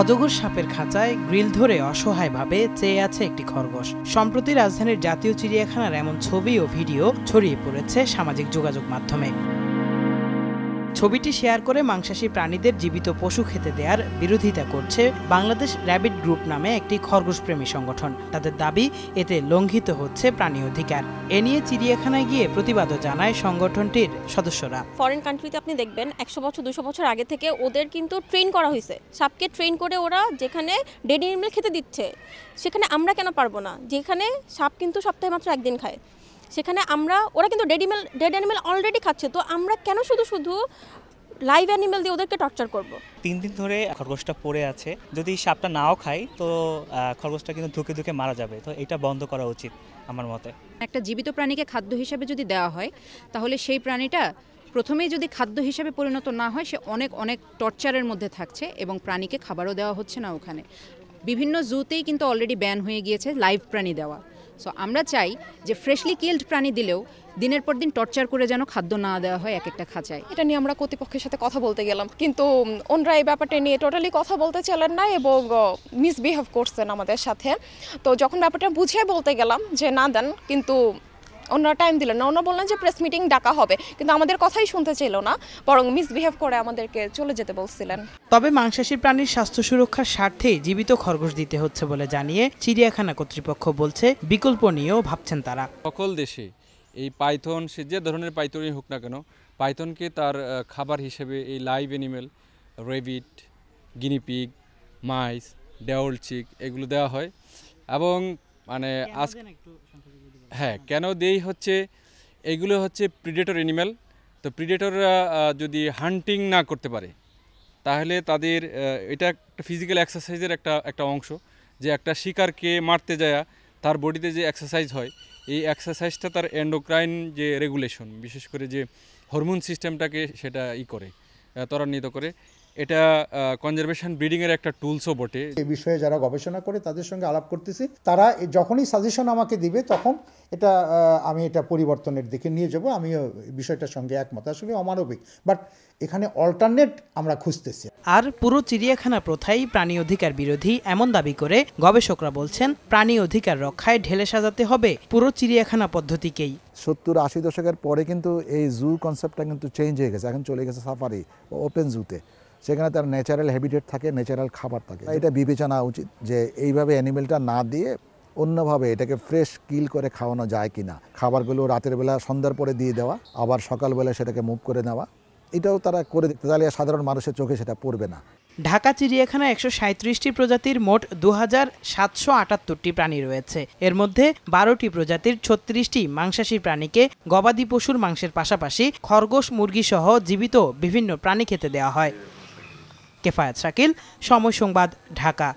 অজগর সাপের খাঁচায় গ্রিল ধরে অসহায়ভাবে চেয়ে আছে একটি খরগোশ সম্প্রতি রাজধানীর জাতীয় চিড়িয়াখানার এমন ছবি ও ভিডিও ছড়িয়ে পড়েছে সামাজিক যোগাযোগ মাধ্যমে ছবিটি শেয়ার করে মাংসাশী প্রাণীদের জীবিত পশু খেতে দেওয়ার বিরোধিতা করছে বাংলাদেশ র্যাবিট গ্রুপ নামে একটি খরগোশপ্রেমী সংগঠন তাদের দাবি এতে লঙ্ঘিত হচ্ছে প্রাণী অধিকার এ নিয়ে চিড়িয়াখানায় গিয়ে প্রতিবাদও জানায় সংগঠনটির সদস্যরা ফরেন কান্ট্রিতে আপনি দেখবেন একশো বছর দুশো বছর আগে থেকে ওদের কিন্তু ট্রেন করা হয়েছে সাপকে ট্রেন করে ওরা যেখানে ডেডি খেতে দিচ্ছে সেখানে আমরা কেন পারবো না যেখানে সাপ কিন্তু সপ্তাহে মাত্র একদিন খায় সেখানে আমরা ওরা কিন্তু ডেডিমেল ডেড অ্যানিমেল অলরেডি খাচ্ছে তো আমরা কেন শুধু শুধু লাইভ অ্যানিমেল দিয়ে ওদেরকে টর্চার করব তিন দিন ধরে খরগোশটা পড়ে আছে যদি সাপটা নাও খায় তো খরগোশটা কিন্তু ধুকে ধুকে মারা যাবে তো এটা বন্ধ করা উচিত আমার মতে একটা জীবিত প্রাণীকে খাদ্য হিসাবে যদি দেওয়া হয় তাহলে সেই প্রাণীটা প্রথমেই যদি খাদ্য হিসাবে পরিণত না হয় সে অনেক অনেক টর্চারের মধ্যে থাকছে এবং প্রাণীকে খাবারও দেওয়া হচ্ছে না ওখানে বিভিন্ন জুতেই কিন্তু অলরেডি ব্যান হয়ে গিয়েছে লাইভ প্রাণী দেওয়া সো আমরা চাই যে ফ্রেশলি কিল্ড প্রাণী দিলেও দিনের পর দিন টর্চার করে যেন খাদ্য না দেওয়া হয় এক একটা খাঁচায় এটা নিয়ে আমরা কর্তৃপক্ষের সাথে কথা বলতে গেলাম কিন্তু ওনরা এই ব্যাপারটা নিয়ে টোটালি কথা বলতে চলেন না এবং মিসবিহেভ করছেন আমাদের সাথে তো যখন ব্যাপারটা বুঝিয়ে বলতে গেলাম যে না দেন কিন্তু ওনারা টাইম দিলেন না ওনারা বললেন যে প্রেস মিটিং ডাকা হবে কিন্তু আমাদের কথাই শুনতে চাইল না বরং মিসবিহেভ করে আমাদেরকে চলে যেতে বলছিলেন তবে মাংসাশী প্রাণীর স্বাস্থ্য সুরক্ষার স্বার্থে জীবিত খরগোশ দিতে হচ্ছে বলে জানিয়ে চিড়িয়াখানা কর্তৃপক্ষ বলছে বিকল্প নিয়েও ভাবছেন তারা সকল দেশে এই পাইথন সে যে ধরনের পাইথনই হোক না কেন পাইথনকে তার খাবার হিসেবে এই live animal rabbit guinea pig mice day old chick এগুলো দেওয়া হয় এবং মানে আজ হ্যাঁ কেন দেই হচ্ছে এগুলো হচ্ছে প্রিডেটর অ্যানিম্যাল তো প্রিডেটররা যদি হান্টিং না করতে পারে তাহলে তাদের এটা একটা ফিজিক্যাল এক্সারসাইজের একটা একটা অংশ যে একটা শিকারকে মারতে যায় তার বডিতে যে এক্সারসাইজ হয় এই এক্সারসাইজটা তার অ্যান্ডোক্রাইন যে রেগুলেশন বিশেষ করে যে হরমোন সিস্টেমটাকে সেটা ই করে ত্বরান্বিত করে এটা কনজারভেশন এর একটা টুলসও বটে এই বিষয়ে যারা গবেষণা করে তাদের সঙ্গে আলাপ করতেছি তারা যখনই সাজেশন আমাকে দিবে তখন এটা আমি এটা পরিবর্তনের দিকে নিয়ে যাব আমিও বিষয়টার সঙ্গে একমত আসলে অমানবিক বাট এখানে অল্টারনেট আমরা খুঁজতেছি আর পুরো চিড়িয়াখানা প্রথাই প্রাণী অধিকার বিরোধী এমন দাবি করে গবেষকরা বলছেন প্রাণী অধিকার রক্ষায় ঢেলে সাজাতে হবে পুরো চিড়িয়াখানা পদ্ধতিকেই সত্তর আশি দশকের পরে কিন্তু এই জু কনসেপ্টটা কিন্তু চেঞ্জ হয়ে গেছে এখন চলে গেছে সাফারি ওপেন জুতে সেখানে তার ন্যাচারাল হ্যাবিটেট থাকে ন্যাচারাল খাবার থাকে এটা বিবেচনা উচিত যে এইভাবে অ্যানিমেলটা না দিয়ে অন্যভাবে এটাকে ফ্রেশ কিল করে খাওয়ানো যায় কি না খাবারগুলো রাতের বেলা সন্ধ্যার পরে দিয়ে দেওয়া আবার সকালবেলা সেটাকে মুভ করে নেওয়া এটাও তারা করে দিতে তাহলে সাধারণ মানুষের চোখে সেটা পড়বে না ঢাকা চিড়িয়াখানা একশো সাঁত্রিশটি প্রজাতির মোট দু হাজার সাতশো আটাত্তরটি প্রাণী রয়েছে এর মধ্যে বারোটি প্রজাতির ছত্রিশটি মাংসাশী প্রাণীকে গবাদি পশুর মাংসের পাশাপাশি খরগোশ মুরগিসহ জীবিত বিভিন্ন প্রাণী খেতে দেওয়া হয় কেফায়াত শাকিল সময় সংবাদ ঢাকা